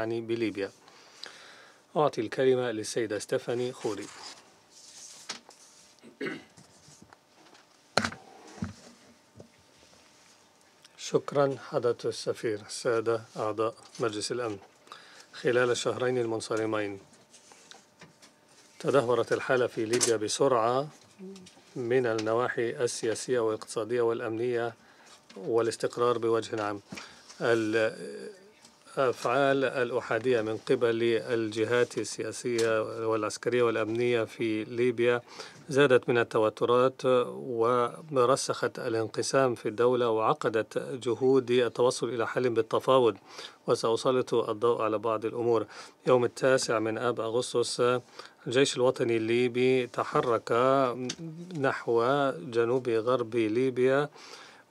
يعني بليبيا أعطي الكلمة للسيدة ستيفاني خوري شكرا حضرة السفير السادة أعضاء مجلس الأمن خلال الشهرين المنصرمين تدهورت الحالة في ليبيا بسرعة من النواحي السياسية والاقتصادية والأمنية والاستقرار بوجه عام الأفعال الأحادية من قبل الجهات السياسية والعسكرية والأمنية في ليبيا زادت من التوترات ورسخت الانقسام في الدولة وعقدت جهود التوصل إلى حل بالتفاوض وسأسلط الضوء على بعض الأمور يوم التاسع من آب أغسطس الجيش الوطني الليبي تحرك نحو جنوب غرب ليبيا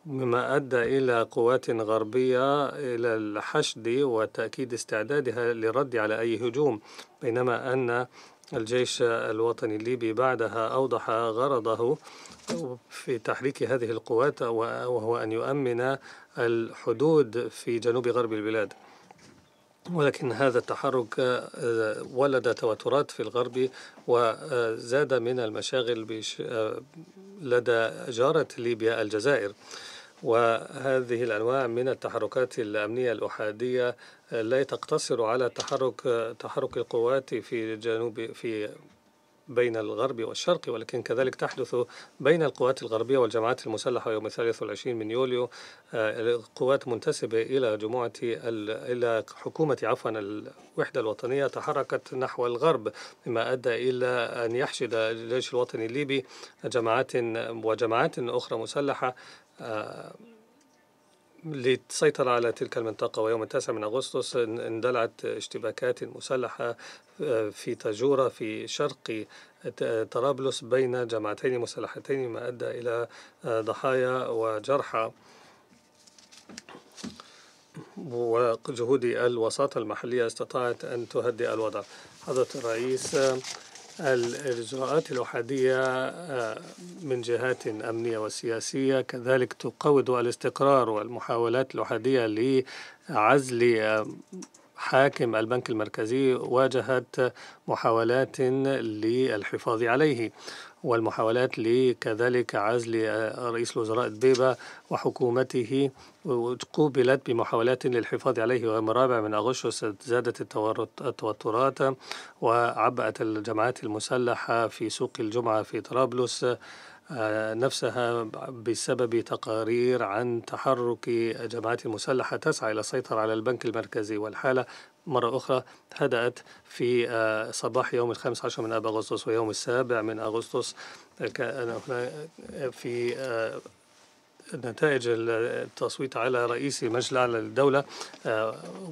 مما أدى إلى قوات غربية إلى الحشد وتأكيد استعدادها للرد على أي هجوم بينما أن الجيش الوطني الليبي بعدها أوضح غرضه في تحريك هذه القوات وهو أن يؤمن الحدود في جنوب غرب البلاد ولكن هذا التحرك آه، ولد توترات في الغرب وزاد آه، من المشاغل آه، لدى جارة ليبيا الجزائر وهذه الأنواع من التحركات الأمنية الأحادية لا تقتصر على تحرك تحرك القوات في جنوب في بين الغرب والشرق ولكن كذلك تحدث بين القوات الغربية والجماعات المسلحة يوم 23 من يوليو آه، قوات منتسبة إلى جمعة إلى حكومة عفوا الوحدة الوطنية تحركت نحو الغرب مما أدى إلى أن يحشد الجيش الوطني الليبي جماعات وجماعات أخرى مسلحة آه، لتسيطر على تلك المنطقة ويوم التاسع من أغسطس اندلعت اشتباكات مسلحة آه، في تاجورة في شرق طرابلس بين جماعتين مسلحتين ما أدى إلى آه، ضحايا وجرحى وجهود الوساطة المحلية استطاعت أن تهدئ الوضع حضرة الرئيس الإجراءات الأحادية آه، من جهات أمنية وسياسية كذلك تقوض الاستقرار والمحاولات الأحادية لعزل آه، حاكم البنك المركزي واجهت محاولات للحفاظ عليه والمحاولات لكذلك عزل رئيس الوزراء البيبة وحكومته قوبلت بمحاولات للحفاظ عليه ويوم الرابع من أغسطس زادت التوترات وعبأت الجماعات المسلحة في سوق الجمعة في طرابلس آه، نفسها بسبب تقارير عن تحرك جماعات المسلحة تسعى إلى السيطرة على البنك المركزي والحالة مرة أخرى هدأت في آه، صباح يوم الخامس عشر من آب أغسطس ويوم السابع من أغسطس كان آه، في نتائج التصويت على رئيس مجلس الاعلى للدوله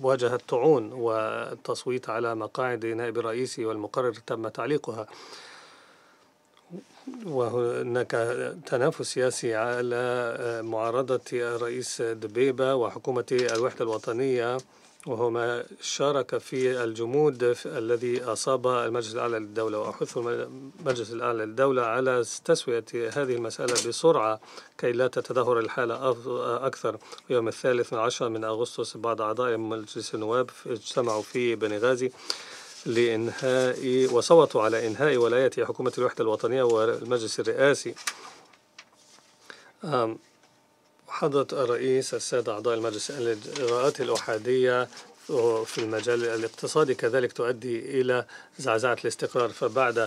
واجهت طعون والتصويت على مقاعد نائب الرئيس والمقرر تم تعليقها وهناك تنافس سياسي على معارضة الرئيس دبيبة وحكومة الوحدة الوطنية وهما شارك في الجمود في الذي أصاب المجلس الأعلى للدولة وأحث المجلس الأعلى للدولة على تسوية هذه المسألة بسرعة كي لا تتدهور الحالة أكثر يوم الثالث عشر من أغسطس بعض أعضاء مجلس النواب اجتمعوا في بنغازي لإنهاء وصوتوا على إنهاء ولاية حكومة الوحدة الوطنية والمجلس الرئاسي حضرت الرئيس السادة أعضاء المجلس الإجراءات الأحادية في المجال الاقتصادي كذلك تؤدي إلى زعزعة الاستقرار فبعد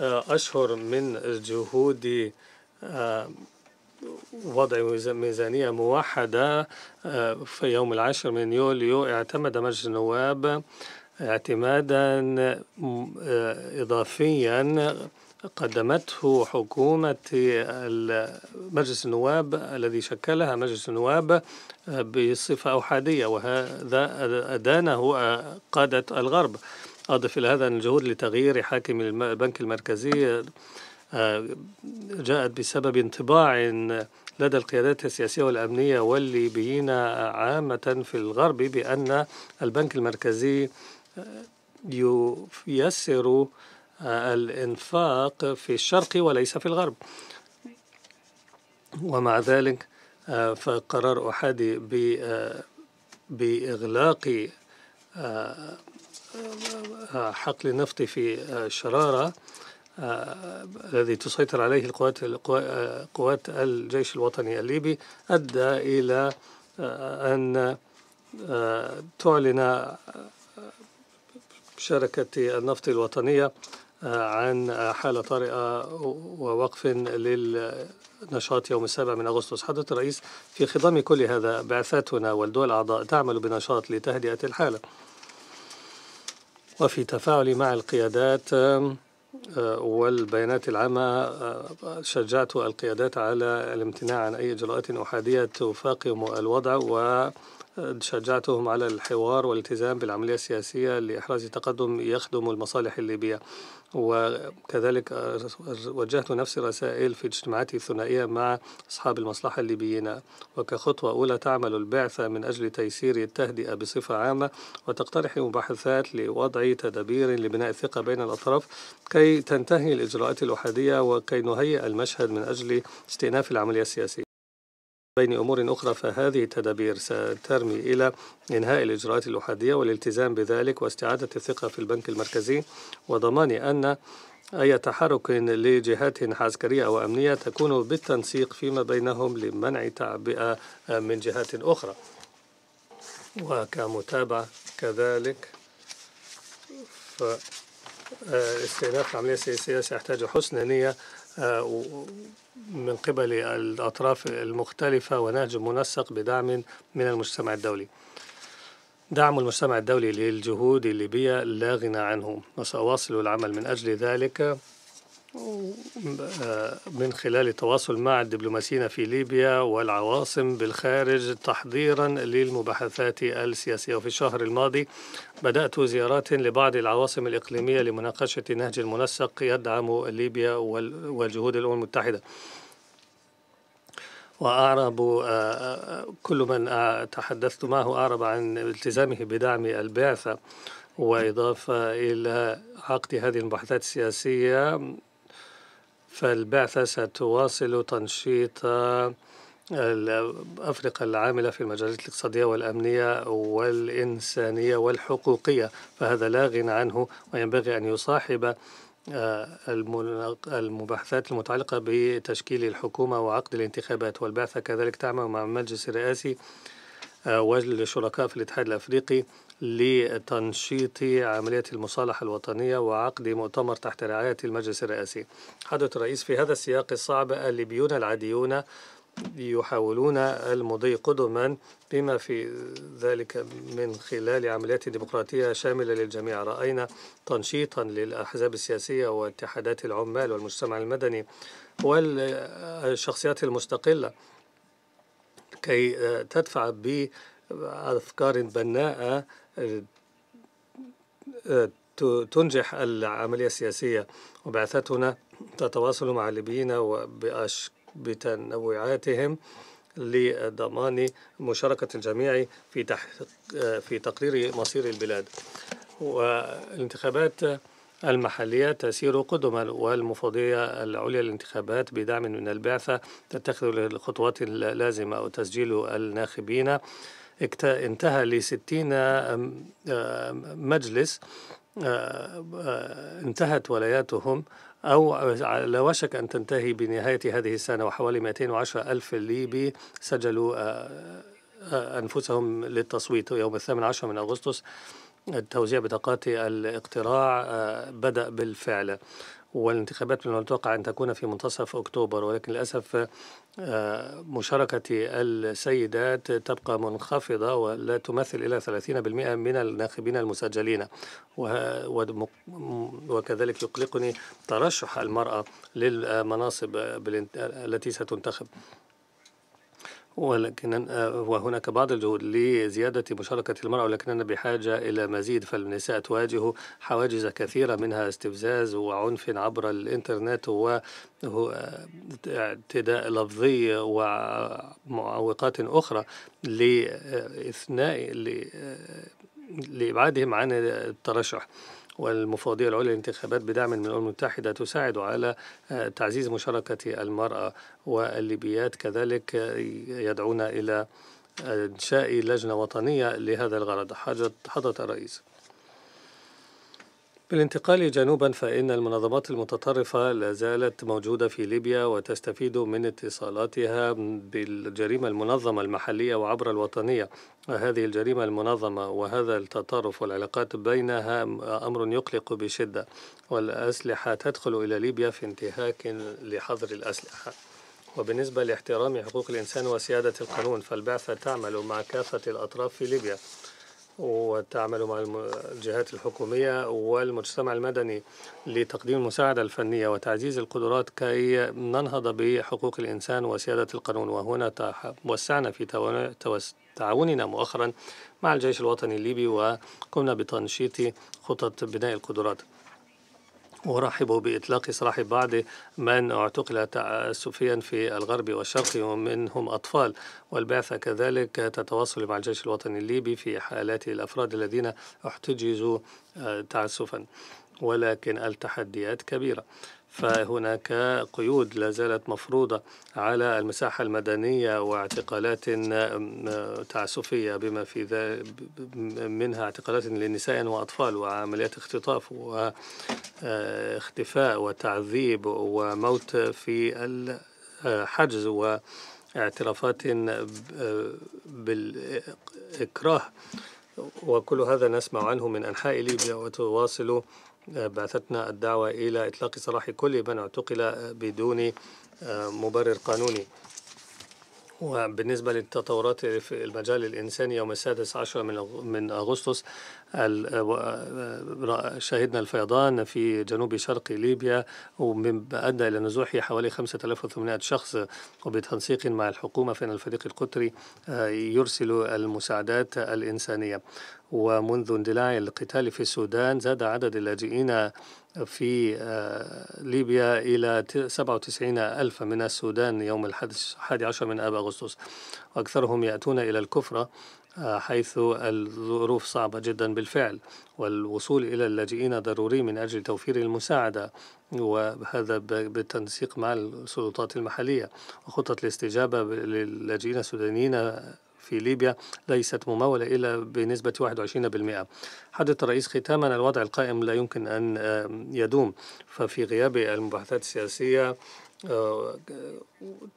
آه، أشهر من جهود آه، وضع ميزانية موحدة آه، في يوم العاشر من يوليو اعتمد مجلس النواب اعتمادا آه، إضافيا قدمته حكومة مجلس النواب الذي شكلها مجلس النواب آه، بصفة احاديه وهذا أدانه آه، قادة الغرب أضف إلى هذا الجهود لتغيير حاكم البنك المركزي جاءت بسبب انطباع لدى القيادات السياسية والأمنية والليبيين عامة في الغرب بأن البنك المركزي ييسر الإنفاق في الشرق وليس في الغرب ومع ذلك آه، فقرار أحادي آه، بإغلاق آه، حقل النفط في شرارة الذي تسيطر عليه القوات قوات الجيش الوطني الليبي أدى إلى أن تعلن شركة النفط الوطنية آه، عن حالة طارئة ووقف للنشاط يوم السابع من أغسطس حضرت الرئيس في خضم كل هذا بعثاتنا والدول الأعضاء تعمل بنشاط لتهدئة الحالة وفي تفاعل مع القيادات آه، والبيانات العامة آه، شجعت القيادات على الامتناع عن أي إجراءات أحادية تفاقم الوضع شجعتهم على الحوار والالتزام بالعملية السياسية لإحراز تقدم يخدم المصالح الليبية وكذلك وجهت نفس الرسائل في اجتماعاتي الثنائية مع أصحاب المصلحة الليبيين وكخطوة أولى تعمل البعثة من أجل تيسير التهدئة بصفة عامة وتقترح مباحثات لوضع تدابير لبناء الثقة بين الأطراف كي تنتهي الإجراءات الاحاديه وكي نهيئ المشهد من أجل استئناف العملية السياسية بين أمور أخرى فهذه التدابير سترمي إلى إنهاء الإجراءات الأحادية والالتزام بذلك واستعادة الثقة في البنك المركزي وضمان أن أي تحرك لجهات عسكرية أو أمنية تكون بالتنسيق فيما بينهم لمنع تعبئة من جهات أخرى وكمتابعة كذلك استئناف العملية السياسية سيحتاج حسن نية من قبل الأطراف المختلفة ونهج منسق بدعم من المجتمع الدولي دعم المجتمع الدولي للجهود الليبية لا غنى عنه وسأواصل العمل من أجل ذلك من خلال التواصل مع الدبلوماسيين في ليبيا والعواصم بالخارج تحضيرا للمباحثات السياسية وفي الشهر الماضي بدأت زيارات لبعض العواصم الإقليمية لمناقشة النهج المنسق يدعم ليبيا والجهود الأمم المتحدة وأعرب آه، آه، كل من تحدثت معه أعرب عن التزامه بدعم البعثة وإضافة إلى عقد هذه المباحثات السياسية فالبعثة ستواصل تنشيط آه، أفريقيا العاملة في المجالات الاقتصادية والأمنية والإنسانية والحقوقية فهذا لا غنى عنه وينبغي أن يصاحب آه، المباحثات المتعلقة بتشكيل الحكومة وعقد الانتخابات والبعثة كذلك تعمل مع المجلس الرئاسي والشركاء في الاتحاد الافريقي لتنشيط عملية المصالحة الوطنية وعقد مؤتمر تحت رعاية المجلس الرئاسي حدث الرئيس في هذا السياق الصعب الليبيون العاديون يحاولون المضي قدما بما في ذلك من خلال عمليات ديمقراطية شاملة للجميع رأينا تنشيطا للأحزاب السياسية واتحادات العمال والمجتمع المدني والشخصيات المستقلة كي آه، تدفع بأفكار آه، بناءة آه، تنجح العملية السياسية وبعثتنا تتواصل مع الليبيين بتنوعاتهم لضمان مشاركة الجميع في في تقرير مصير البلاد والانتخابات المحلية تسير قدما والمفوضية العليا للانتخابات بدعم من البعثة تتخذ الخطوات اللازمة وتسجيل الناخبين انتهى لستين مجلس آه، آه، انتهت ولاياتهم أو على وشك أن تنتهي بنهاية هذه السنة وحوالي 210 ألف ليبي سجلوا آه، أنفسهم للتصويت يوم الثامن عشر من أغسطس توزيع بطاقات الاقتراع آه، بدأ بالفعل والانتخابات من المتوقع أن تكون في منتصف أكتوبر ولكن للأسف آه، مشاركة السيدات تبقى منخفضة ولا تمثل إلى 30% من الناخبين المسجلين وكذلك يقلقني ترشح المرأة للمناصب التي ستنتخب ولكن آه، وهناك بعض الجهود لزيادة مشاركة المرأة ولكننا بحاجة إلى مزيد فالنساء تواجه حواجز كثيرة منها استفزاز وعنف عبر الإنترنت واعتداء آه، لفظي ومعوقات أخرى لإثناء آه، لإبعادهم عن الترشح والمفوضية العليا للانتخابات بدعم من الأمم المتحدة تساعد على آه، تعزيز مشاركة المرأة والليبيات كذلك آه، يدعون إلى آه، إنشاء لجنة وطنية لهذا الغرض حضرة الرئيس بالانتقال جنوبا فإن المنظمات المتطرفة لا زالت موجودة في ليبيا وتستفيد من اتصالاتها بالجريمة المنظمة المحلية وعبر الوطنية هذه الجريمة المنظمة وهذا التطرف والعلاقات بينها أمر يقلق بشدة والأسلحة تدخل إلى ليبيا في انتهاك لحظر الأسلحة وبالنسبة لاحترام حقوق الإنسان وسيادة القانون فالبعثة تعمل مع كافة الأطراف في ليبيا وتعمل مع الجهات الحكومية والمجتمع المدني لتقديم المساعدة الفنية وتعزيز القدرات كي ننهض بحقوق الإنسان وسيادة القانون وهنا وسعنا في تعاوننا مؤخرا مع الجيش الوطني الليبي وقمنا بتنشيط خطط بناء القدرات أرحب بإطلاق سراح بعض من اعتقل تعسفيا في الغرب والشرق ومنهم أطفال والبعثة كذلك تتواصل مع الجيش الوطني الليبي في حالات الأفراد الذين احتجزوا تعسفا ولكن التحديات كبيرة فهناك قيود لا زالت مفروضة على المساحة المدنية واعتقالات تعسفية بما في ذلك منها اعتقالات لنساء وأطفال وعمليات اختطاف واختفاء آه، وتعذيب وموت في الحجز آه، و اعترافات آه، بالإكراه وكل هذا نسمع عنه من أنحاء ليبيا وتواصل بعثتنا الدعوة إلى إطلاق سراح كل من اعتقل بدون آه، مبرر قانوني وبالنسبة للتطورات في المجال الإنساني يوم السادس عشر من أغسطس شهدنا الفيضان في جنوب شرق ليبيا ومن أدى إلى نزوح حوالي 5800 شخص وبتنسيق مع الحكومة فإن الفريق القطري آه، يرسل المساعدات الإنسانية ومنذ اندلاع القتال في السودان زاد عدد اللاجئين في آه، ليبيا إلى 97 ألف من السودان يوم الحادي عشر من آب أغسطس وأكثرهم يأتون إلى الكفرة حيث الظروف صعبة جدا بالفعل والوصول إلى اللاجئين ضروري من أجل توفير المساعدة وهذا بالتنسيق مع السلطات المحلية وخطة الاستجابة للاجئين السودانيين في ليبيا ليست ممولة إلا بنسبة 21% حدث الرئيس ختاما الوضع القائم لا يمكن أن يدوم ففي غياب المباحثات السياسية آه،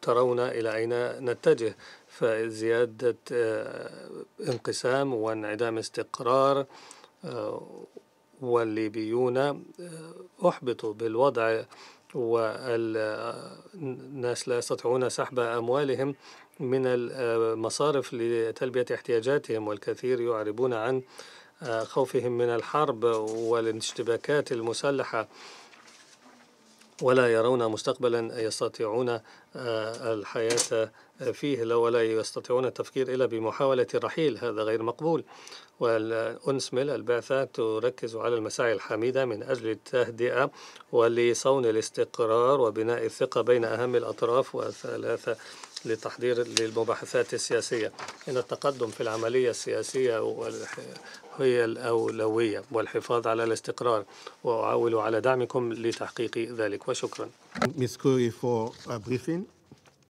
ترون إلى أين نتجه فزيادة آه، انقسام وانعدام استقرار آه، والليبيون آه، أحبطوا بالوضع والناس لا يستطيعون سحب أموالهم من المصارف لتلبية احتياجاتهم والكثير يعربون عن خوفهم من الحرب والاشتباكات المسلحة ولا يرون مستقبلا يستطيعون آه، الحياة آه، فيه ولا يستطيعون التفكير إلا بمحاولة الرحيل هذا غير مقبول والأنسمل البعثة تركز على المساعي الحميدة من أجل التهدئة ولصون الاستقرار وبناء الثقة بين أهم الأطراف والثلاثة لتحضير للمباحثات السياسية إن التقدم في العملية السياسية هي الأولوية والحفاظ على الاستقرار وأعول على دعمكم لتحقيق ذلك وشكرا